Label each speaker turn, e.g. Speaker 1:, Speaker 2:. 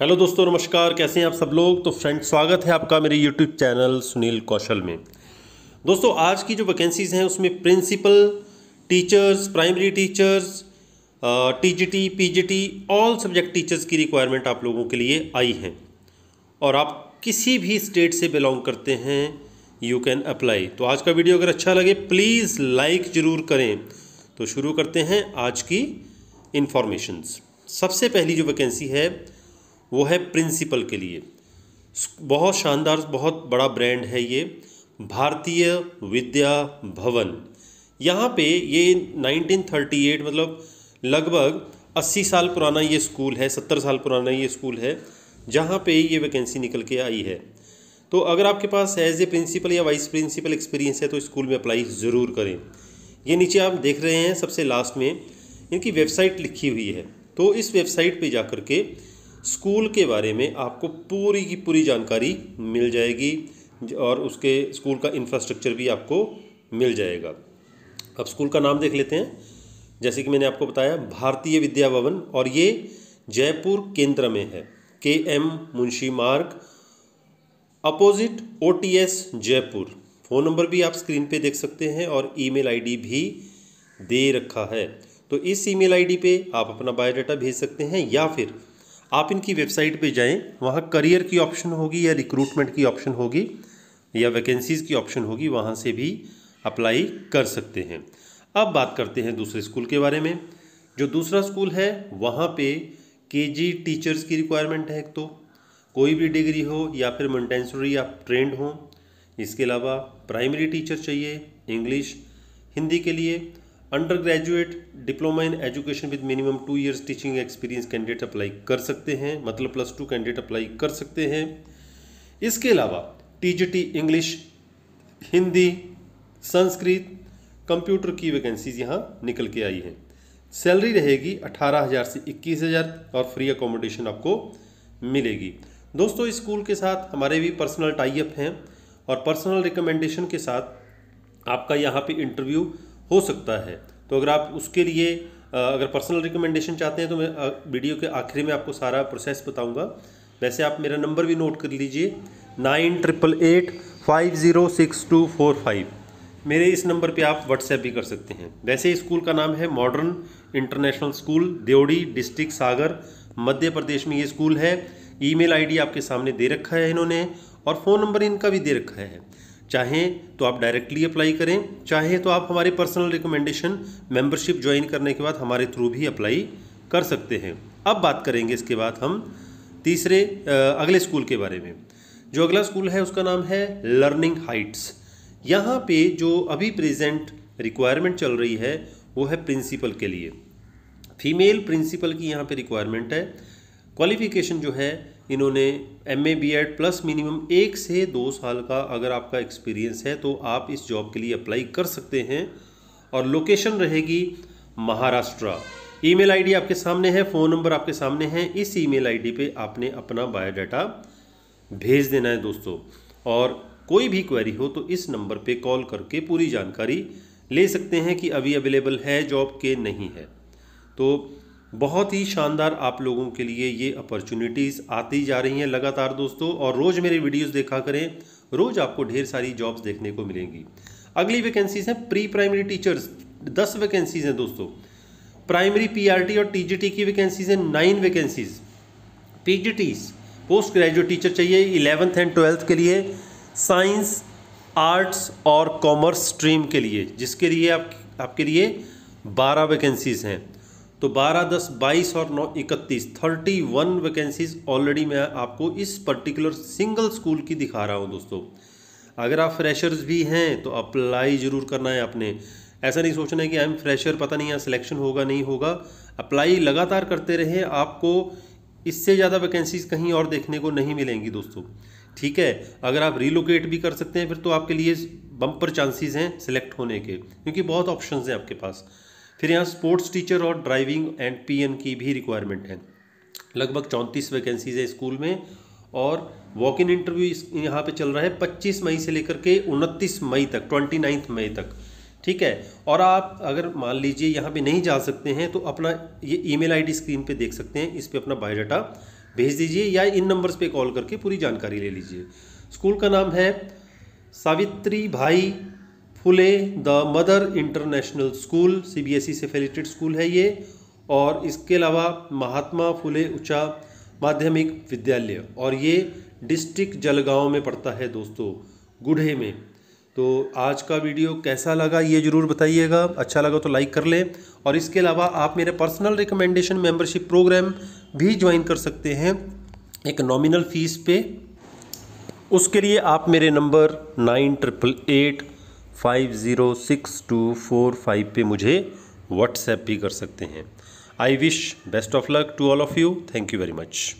Speaker 1: hello दोस्तों नमस्कार कैसे हैं आप सब लोग तो फ्रेंड स्वागत है आपका मेरे यूट्यूब चैनल सुनील कौशल में दोस्तों आज की जो वैकेंसीज़ हैं उसमें principal teachers primary teachers TGT PGT all subject teachers की रिक्वायरमेंट आप लोगों के लिए आई है और आप किसी भी स्टेट से बिलोंग करते हैं यू कैन अप्लाई तो आज का वीडियो अगर अच्छा लगे प्लीज़ लाइक ज़रूर करें तो शुरू करते हैं आज की इन्फॉर्मेशंस सबसे पहली जो वैकेंसी है वो है प्रिंसिपल के लिए बहुत शानदार बहुत बड़ा ब्रांड है ये भारतीय विद्या भवन यहाँ पे ये 1938 मतलब लगभग 80 साल पुराना ये स्कूल है 70 साल पुराना ये स्कूल है जहाँ पे ये वैकेंसी निकल के आई है तो अगर आपके पास एज ए प्रिंसिपल या वाइस प्रिंसिपल एक्सपीरियंस है तो स्कूल में अप्लाई ज़रूर करें ये नीचे आप देख रहे हैं सबसे लास्ट में इनकी वेबसाइट लिखी हुई है तो इस वेबसाइट पे जा कर के स्कूल के बारे में आपको पूरी की पूरी जानकारी मिल जाएगी और उसके स्कूल का इंफ्रास्ट्रक्चर भी आपको मिल जाएगा अब स्कूल का नाम देख लेते हैं जैसे कि मैंने आपको बताया भारतीय विद्या भवन और ये जयपुर केंद्र में है के M Munshi Marg opposite O T S Jaipur phone number भी आप स्क्रीन पे देख सकते हैं और ईमेल आईडी भी दे रखा है तो इस ईमेल आईडी पे आप अपना बायोडाटा भेज सकते हैं या फिर आप इनकी वेबसाइट पे जाएं वहाँ करियर की ऑप्शन होगी या रिक्रूटमेंट की ऑप्शन होगी या वैकेंसीज़ की ऑप्शन होगी वहाँ से भी अप्लाई कर सकते हैं अब बात करते हैं दूसरे स्कूल के बारे में जो दूसरा स्कूल है वहाँ पे केजी टीचर्स की रिक्वायरमेंट है एक तो कोई भी डिग्री हो या फिर मंटेंसरी आप ट्रेंड हों इसके अलावा प्राइमरी टीचर चाहिए इंग्लिश हिंदी के लिए undergraduate diploma in education with minimum two years teaching experience candidate apply कर सकते हैं मतलब प्लस टू कैंडिडेट अप्लाई कर सकते हैं इसके अलावा TGT English Hindi Sanskrit computer की वैकेंसीज यहाँ निकल के आई हैं सैलरी रहेगी अठारह हज़ार से इक्कीस हज़ार और फ्री अकोमोडेशन आपको मिलेगी दोस्तों इस स्कूल के साथ हमारे भी पर्सनल टाइप हैं और पर्सनल रिकमेंडेशन के साथ आपका यहाँ पे इंटरव्यू हो सकता है तो अगर आप उसके लिए अगर पर्सनल रिकमेंडेशन चाहते हैं तो मैं वीडियो के आखिरी में आपको सारा प्रोसेस बताऊंगा वैसे आप मेरा नंबर भी नोट कर लीजिए nine triple eight five zero six two four five मेरे इस नंबर पे आप व्हाट्सएप भी कर सकते हैं वैसे स्कूल का नाम है modern international school Deori district Sagar Madhya Pradesh में ये स्कूल है ईमेल आईडी आपके सामने दे रखा है इन्होंने और फ़ोन नंबर इनका भी दे रखा है चाहें तो आप डायरेक्टली अप्लाई करें चाहे तो आप हमारे पर्सनल रिकमेंडेशन मेंबरशिप ज्वाइन करने के बाद हमारे थ्रू भी अप्लाई कर सकते हैं अब बात करेंगे इसके बाद हम तीसरे अगले स्कूल के बारे में जो अगला स्कूल है उसका नाम है लर्निंग हाइट्स यहाँ पे जो अभी प्रेजेंट रिक्वायरमेंट चल रही है वो है प्रिंसिपल के लिए फीमेल प्रिंसिपल की यहाँ पे रिक्वायरमेंट है क्वालिफिकेशन जो है इन्होंने M A B Ed plus minimum एक से दो साल का अगर आपका एक्सपीरियंस है तो आप इस जॉब के लिए अप्लाई कर सकते हैं और लोकेशन रहेगी महाराष्ट्र ईमेल आईडी आपके सामने है फ़ोन नंबर आपके सामने है इस ईमेल आईडी पे आपने अपना बायोडाटा भेज देना है दोस्तों और कोई भी क्वेरी हो तो इस नंबर पे कॉल करके पूरी जानकारी ले सकते हैं कि अभी अवेलेबल है जॉब के नहीं है तो बहुत ही शानदार आप लोगों के लिए ये अपॉर्चुनिटीज़ आती जा रही हैं लगातार दोस्तों और रोज़ मेरे वीडियोस देखा करें रोज़ आपको ढेर सारी जॉब्स देखने को मिलेंगी अगली वैकेंसीज हैं प्री प्राइमरी टीचर्स दस वैकेंसीज हैं दोस्तों प्राइमरी पीआरटी और टीजीटी की वैकेंसीज हैं nine vacancies P post graduate teacher चाहिए इलेवंथ एंड ट्वेल्थ के लिए साइंस आर्ट्स और कॉमर्स स्ट्रीम के लिए जिसके लिए आप आपके लिए बारह वैकेंसीज हैं तो 12 दस 22 और 9 इकतीस थर्टी वन वैकेंसीज ऑलरेडी मैं आपको इस पर्टिकुलर सिंगल स्कूल की दिखा रहा हूँ दोस्तों अगर आप फ्रेशर्स भी हैं तो अप्लाई ज़रूर करना है आपने ऐसा नहीं सोचना है कि आई एम फ्रेशर पता नहीं यहाँ सिलेक्शन होगा नहीं होगा अप्लाई लगातार करते रहे आपको इससे ज़्यादा वैकेंसीज कहीं और देखने को नहीं मिलेंगी दोस्तों ठीक है अगर आप रिलोकेट भी कर सकते हैं फिर तो आपके लिए बम्पर चांसेस हैं सिलेक्ट होने के क्योंकि बहुत ऑप्शंस हैं आपके पास फिर यहाँ स्पोर्ट्स टीचर और ड्राइविंग एंड पीएन की भी रिक्वायरमेंट है लगभग चौंतीस वैकेंसीज है स्कूल में और वॉक इन इंटरव्यू यहाँ पे चल रहा है पच्चीस मई से लेकर के उनतीस मई तक ट्वेंटी मई तक ठीक है और आप अगर मान लीजिए यहाँ पे नहीं जा सकते हैं तो अपना ये ईमेल आईडी स्क्रीन पे देख सकते हैं इस पर अपना बायोडाटा भेज दीजिए या इन नंबर्स पे कॉल करके पूरी जानकारी ले लीजिए स्कूल का नाम है Savitri Bhai Phule the mother international school CBSE e से फेलिटेड स्कूल है ये और इसके अलावा महात्मा फुले उच्चा माध्यमिक विद्यालय और ये डिस्ट्रिक्ट जलगांव में पड़ता है दोस्तों गुढ़े में तो आज का वीडियो कैसा लगा ये ज़रूर बताइएगा अच्छा लगा तो लाइक कर लें और इसके अलावा आप मेरे पर्सनल रिकमेंडेशन मेंबरशिप प्रोग्राम भी ज्वाइन कर सकते हैं एक नॉमिनल फीस पे उसके लिए आप मेरे number nine triple eight five zero six two four five पे मुझे व्हाट्सएप भी कर सकते हैं I wish best of luck to all of you thank you very much